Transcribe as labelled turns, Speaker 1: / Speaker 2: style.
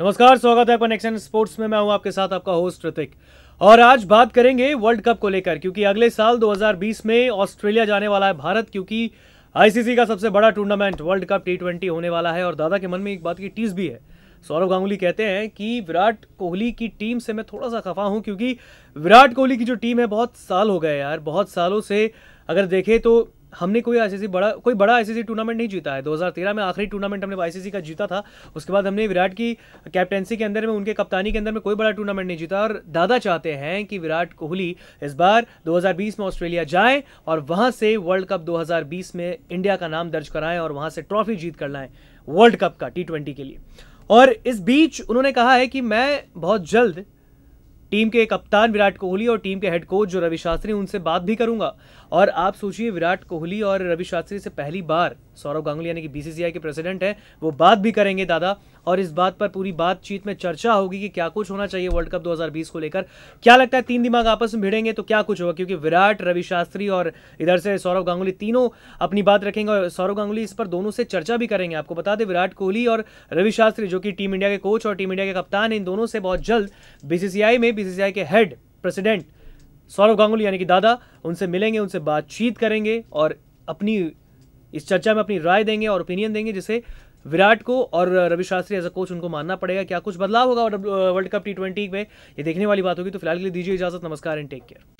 Speaker 1: नमस्कार स्वागत है कनेक्शन स्पोर्ट्स में मैं हूं आपके साथ आपका होस्ट ऋतिक और आज बात करेंगे वर्ल्ड कप को लेकर क्योंकि अगले साल 2020 में ऑस्ट्रेलिया जाने वाला है भारत क्योंकि आईसीसी का सबसे बड़ा टूर्नामेंट वर्ल्ड कप टी होने वाला है और दादा के मन में एक बात की टीस भी है सौरभ गांगुली कहते हैं कि विराट कोहली की टीम से मैं थोड़ा सा खफा हूं क्योंकि विराट कोहली की जो टीम है बहुत साल हो गए यार बहुत सालों से अगर देखें तो हमने कोई आईसीसी बड़ा कोई बड़ा आईसीसी टूर्नामेंट नहीं जीता है 2013 में आखिरी टूर्नामेंट हमने आईसीसी का जीता था उसके बाद हमने विराट की कैप्टेंसी के अंदर में उनके कप्तानी के अंदर में कोई बड़ा टूर्नामेंट नहीं जीता और दादा चाहते हैं कि विराट कोहली इस बार 2020 में ऑस्ट्रेलिया जाए और वहाँ से वर्ल्ड कप 2020 में इंडिया का नाम दर्ज कराएं और वहाँ से ट्रॉफी जीत कर लाएं वर्ल्ड कप का टी के लिए और इस बीच उन्होंने कहा है कि मैं बहुत जल्द टीम के कप्तान विराट कोहली और टीम के हेड कोच जो रवि शास्त्री उनसे बात भी करूंगा और आप सोचिए विराट कोहली और रवि शास्त्री से पहली बार सौरभ गांगुली यानी कि बीसीसीआई के प्रेसिडेंट हैं वो बात भी करेंगे दादा और इस बात पर पूरी बातचीत में चर्चा होगी कि क्या कुछ होना चाहिए वर्ल्ड कप 2020 को लेकर क्या लगता है तीन दिमाग आपस में भिड़ेंगे तो क्या कुछ होगा क्योंकि विराट रवि शास्त्री और इधर से सौरभ गांगुली तीनों अपनी बात रखेंगे और सौरभ गांगुली इस पर दोनों से चर्चा भी करेंगे आपको बता दें विराट कोहली और रवि शास्त्री जो कि टीम इंडिया के कोच और टीम इंडिया के कप्तान इन दोनों से बहुत जल्द बीसीसीआई में बीसीसीआई के हेड प्रेसिडेंट सौरभ गांगुली यानी कि दादा उनसे मिलेंगे उनसे बातचीत करेंगे और अपनी इस चर्चा में अपनी राय देंगे और ओपिनियन देंगे जिसे विराट को और Ravi Shastri as a coach उनको मानना पड़ेगा क्या कुछ बदलाव होगा वर्ल्ड कप टी में ये देखने वाली बात होगी तो फिलहाल के लिए दीजिए इजाजत नमस्कार एंड टेक केयर